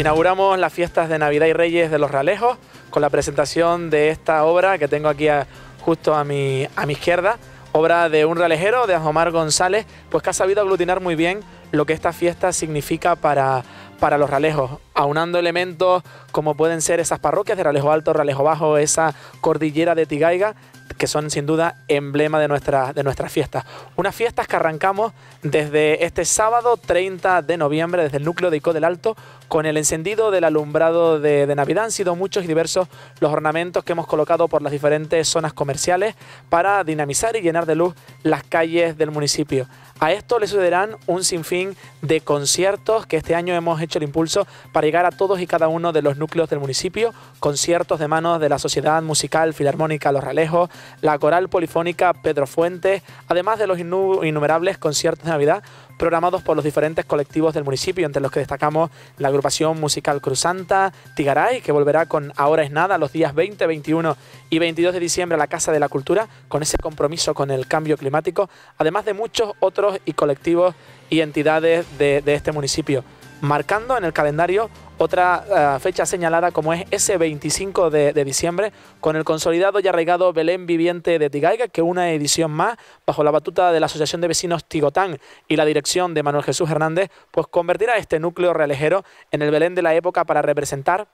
Inauguramos las fiestas de Navidad y Reyes de los Ralejos con la presentación de esta obra que tengo aquí justo a mi, a mi izquierda, obra de un ralejero, de Omar González, pues que ha sabido aglutinar muy bien lo que esta fiesta significa para, para los ralejos, aunando elementos como pueden ser esas parroquias de Ralejo Alto, Ralejo Bajo, esa cordillera de Tigaiga, que son sin duda emblema de, nuestra, de nuestras fiestas. Unas fiestas que arrancamos desde este sábado 30 de noviembre, desde el núcleo de Ico del Alto, con el encendido del alumbrado de, de Navidad. Han sido muchos y diversos los ornamentos que hemos colocado por las diferentes zonas comerciales para dinamizar y llenar de luz las calles del municipio. A esto le sucederán un sinfín de conciertos que este año hemos hecho el impulso para llegar a todos y cada uno de los núcleos del municipio, conciertos de manos de la Sociedad Musical Filarmónica Los Ralejos, la Coral Polifónica Pedro Fuentes, además de los innumerables conciertos de Navidad programados por los diferentes colectivos del municipio, entre los que destacamos la agrupación musical Cruzanta, Tigaray, que volverá con Ahora es Nada los días 20, 21 y 22 de diciembre a la Casa de la Cultura, con ese compromiso con el cambio climático, además de muchos otros y colectivos y entidades de, de este municipio marcando en el calendario otra eh, fecha señalada como es ese 25 de, de, diciembre con el consolidado y arraigado Belén Viviente de Tigaiga, que una edición más, bajo la batuta de la Asociación de Vecinos Tigotán y la dirección de Manuel Jesús Hernández, pues convertirá este núcleo realejero en el Belén de la época para representar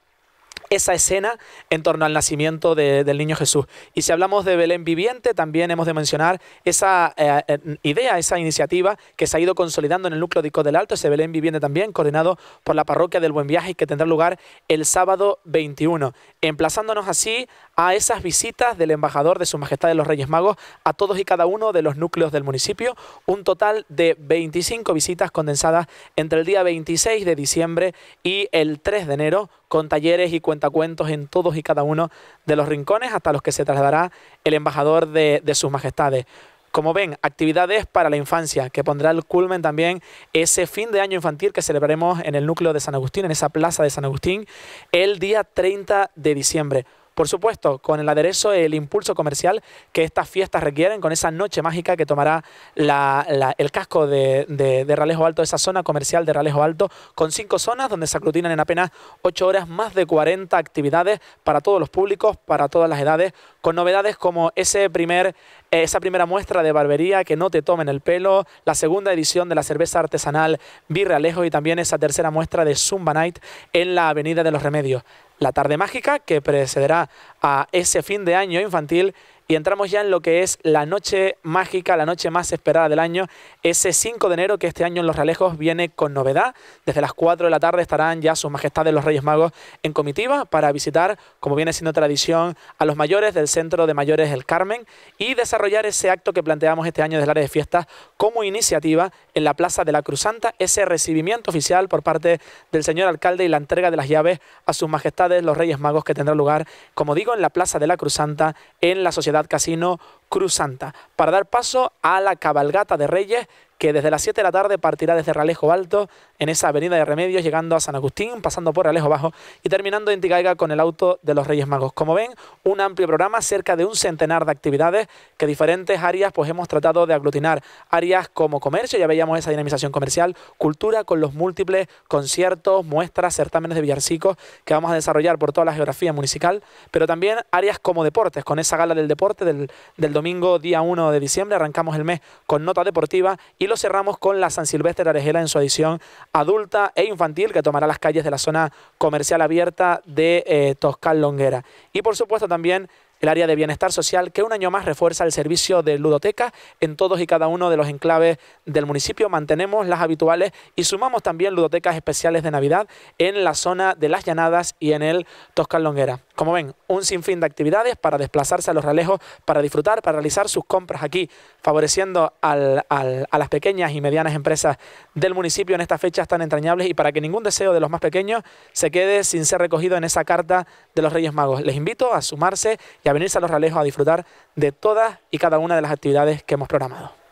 esa escena en torno al nacimiento del niño Jesús. Y si hablamos de Belén viviente, también hemos de mencionar esa eh, eh, idea, esa iniciativa que se ha ido consolidando en el núcleo de del Alto, ese Belén viviente también, coordinado por la parroquia del Buen Viaje, que tendrá lugar el sábado 21, emplazándonos así a esas visitas del embajador de Su Majestad de los Reyes Magos a todos y cada uno de los núcleos del municipio, un total de 25 visitas condensadas entre el día 26 de diciembre y el 3 de enero, con talleres y cuentacuentos en todos y cada uno de los rincones hasta los que se trasladará el embajador de, Sus Majestades. Como ven, actividades para la infancia, que pondrá el culmen también ese fin de año infantil que celebraremos en el núcleo de San Agustín, en esa plaza de San Agustín, el día 30 de diciembre. Por supuesto, con el aderezo, el impulso comercial que estas fiestas requieren, con esa noche mágica que tomará el casco de, Ralejo Alto, esa zona comercial de Ralejo Alto, con cinco zonas donde se aglutinan en apenas ocho horas más de 40 actividades para todos los públicos, para todas las edades, con novedades como ese primer, eh, esa primera muestra de barbería que no te tomen el pelo, la segunda edición de la cerveza artesanal Birrealejo y también esa tercera muestra de Zumba Night en la Avenida de los Remedios la tarde mágica que precederá a ese fin de año infantil y entramos ya en lo que es la noche mágica, la noche más esperada del año, ese 5 de enero que este año en Los Realejos viene con novedad. Desde las 4 de la tarde estarán ya sus majestades los Reyes Magos en comitiva para visitar, como viene siendo tradición, a los mayores del Centro de Mayores del Carmen y desarrollar ese acto que planteamos este año desde el área de fiestas como iniciativa en la Plaza de la Cruzanta, ese recibimiento oficial por parte del señor alcalde y la entrega de las llaves a sus majestades los Reyes Magos que tendrá lugar, como digo, en la Plaza de la Cruzanta en la Sociedad Casino Cruz Santa para dar paso a la cabalgata de Reyes que desde las 7 de la tarde partirá desde Ralejo Alto en esa avenida de Remedios, llegando a San Agustín, pasando por Ralejo Bajo y terminando en Ticaiga con el auto de los Reyes Magos. Como ven, un amplio programa, cerca de un centenar de actividades que diferentes áreas pues hemos tratado de aglutinar. Áreas como comercio, ya veíamos esa dinamización comercial, cultura con los múltiples conciertos, muestras, certámenes de villancicos que vamos a desarrollar por toda la geografía municipal, pero también áreas como deportes, con esa gala del deporte del, del domingo día 1 de diciembre, arrancamos el mes con nota deportiva y y lo cerramos con la San Silvestre Arejela en su edición adulta e infantil, que tomará las calles de la zona comercial abierta de eh, Toscal Longuera. Y por supuesto también el área de bienestar social que un año más refuerza el servicio de ludoteca en todos y cada uno de los enclaves del municipio. Mantenemos las habituales y sumamos también ludotecas especiales de Navidad en la zona de Las Llanadas y en el Toscal Longuera. Como ven, un sinfín de actividades para desplazarse a los ralejos, para disfrutar, para realizar sus compras aquí, favoreciendo a las pequeñas y medianas empresas del municipio en estas fechas tan entrañables y para que ningún deseo de los más pequeños se quede sin ser recogido en esa carta de los Reyes Magos. Les invito a sumarse y a venirse a los ralejos a disfrutar de todas y cada una de las actividades que hemos programado.